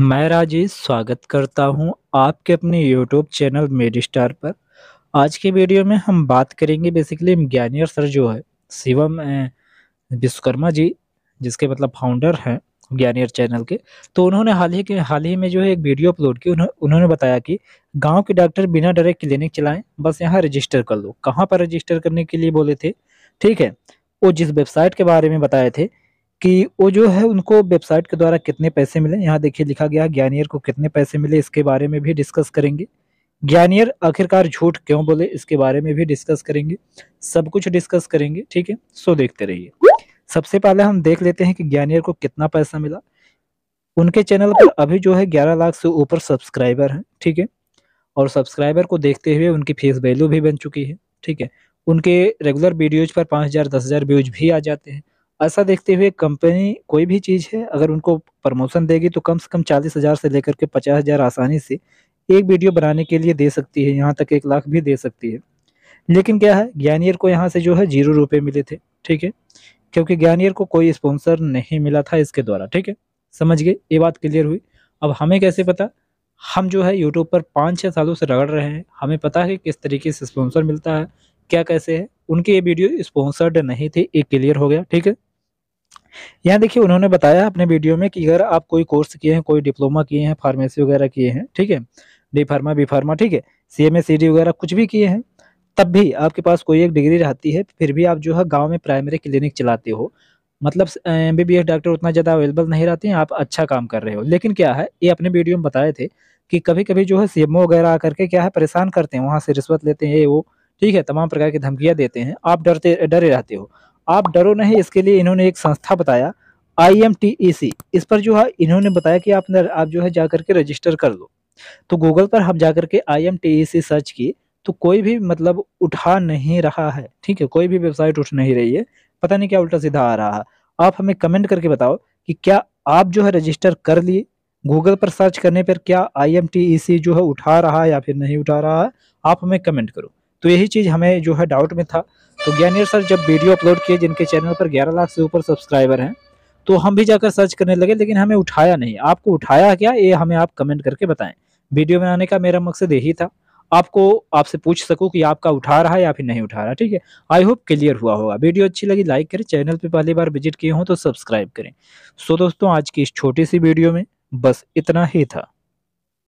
मैं राजेश स्वागत करता हूं आपके अपने यूट्यूब चैनल मेडिस्टार स्टार पर आज के वीडियो में हम बात करेंगे बेसिकली ज्ञानियर सर जो है शिवम विश्वकर्मा जी जिसके मतलब फाउंडर हैं ज्ञानियर चैनल के तो उन्होंने हाल ही के हाल ही में जो है एक वीडियो अपलोड की उन्होंने उन्होंने बताया कि गांव के डॉक्टर बिना डरे क्लिनिक चलाएं बस यहाँ रजिस्टर कर लो कहाँ पर रजिस्टर करने के लिए बोले थे ठीक है वो जिस वेबसाइट के बारे में बताए थे कि वो जो है उनको वेबसाइट के द्वारा कितने पैसे मिले यहाँ देखिए लिखा गया ज्ञानियर को कितने पैसे मिले इसके बारे में भी डिस्कस करेंगे ज्ञानियर आखिरकार झूठ क्यों बोले इसके बारे में भी डिस्कस करेंगे सब कुछ डिस्कस करेंगे ठीक है सो देखते रहिए सबसे पहले हम देख लेते हैं कि ज्ञानियर को कितना पैसा मिला उनके चैनल पर अभी जो है ग्यारह लाख से ऊपर सब्सक्राइबर है ठीक है और सब्सक्राइबर को देखते हुए उनकी फेस वैल्यू भी बन चुकी है ठीक है उनके रेगुलर वीडियोज पर पाँच हज़ार दस हज़ार व्यूज भी आ जाते हैं ऐसा देखते हुए कंपनी कोई भी चीज़ है अगर उनको प्रमोशन देगी तो कम से कम चालीस हज़ार से लेकर के पचास हज़ार आसानी से एक वीडियो बनाने के लिए दे सकती है यहाँ तक एक लाख भी दे सकती है लेकिन क्या है ज्ञानियर को यहाँ से जो है जीरो रुपये मिले थे ठीक है क्योंकि ज्ञानियर को कोई स्पॉन्सर नहीं मिला था इसके द्वारा ठीक है समझ गए ये बात क्लियर हुई अब हमें कैसे पता हम जो है यूट्यूब पर पाँच छः सालों से रगड़ रहे हैं हमें पता है कि किस तरीके से स्पॉन्सर मिलता है क्या कैसे है उनके ये वीडियो स्पॉन्सर्ड नहीं थे ये क्लियर हो गया ठीक है यहाँ देखिए उन्होंने बताया अपने वीडियो में कि अगर आप कोई कोर्स किए हैं कोई डिप्लोमा किए हैं फार्मेसी वगैरह किए हैं ठीक है डी फार्मा बी फार्मा ठीक है सी एम वगैरह कुछ भी किए हैं तब भी आपके पास कोई एक डिग्री रहती है फिर भी आप जो है गाँव में प्राइमरी क्लिनिक चलाते हो मतलब M B B S doctor उतना ज़्यादा अवेलेबल नहीं रहते हैं आप अच्छा काम कर रहे हो लेकिन क्या है ये अपने वीडियो में बताए थे कि कभी कभी जो है सी वगैरह आकर के क्या है परेशान करते हैं वहाँ से रिश्वत लेते हैं ये वो ठीक है तमाम प्रकार की धमकियाँ देते हैं आप डरते डरे रहते हो आप डरो नहीं इसके लिए इन्होंने एक संस्था बताया आई e इस पर जो है इन्होंने बताया कि आप न, आप जो है जा करके रजिस्टर कर लो तो गूगल पर हम जा करके I M T C search किए तो कोई भी मतलब उठा नहीं रहा है ठीक है कोई भी वेबसाइट उठ नहीं रही है पता नहीं क्या उल्टा सीधा आ रहा है आप हमें कमेंट करके बताओ कि क्या आप जो है रजिस्टर कर लिए गूगल पर सर्च करने पर क्या आई एम टी ई सी जो है उठा रहा है या फिर नहीं उठा रहा है आप हमें कमेंट करो तो यही चीज़ हमें जो है डाउट में था तो ज्ञानियर सर जब वीडियो अपलोड किए जिनके चैनल पर ग्यारह लाख से ऊपर सब्सक्राइबर हैं तो हम भी जाकर सर्च करने लगे लेकिन हमें उठाया नहीं आपको उठाया क्या ये हमें आप कमेंट करके बताएं वीडियो में आने का मेरा मकसद यही था आपको आपसे पूछ सकूं कि आपका उठा रहा है या फिर नहीं उठा रहा ठीक है आई होप क्लियर हुआ होगा वीडियो अच्छी लगी लाइक करें चैनल पे पहली बार विजिट किए हों तो सब्सक्राइब करें सो दोस्तों आज की इस छोटी सी वीडियो में बस इतना ही था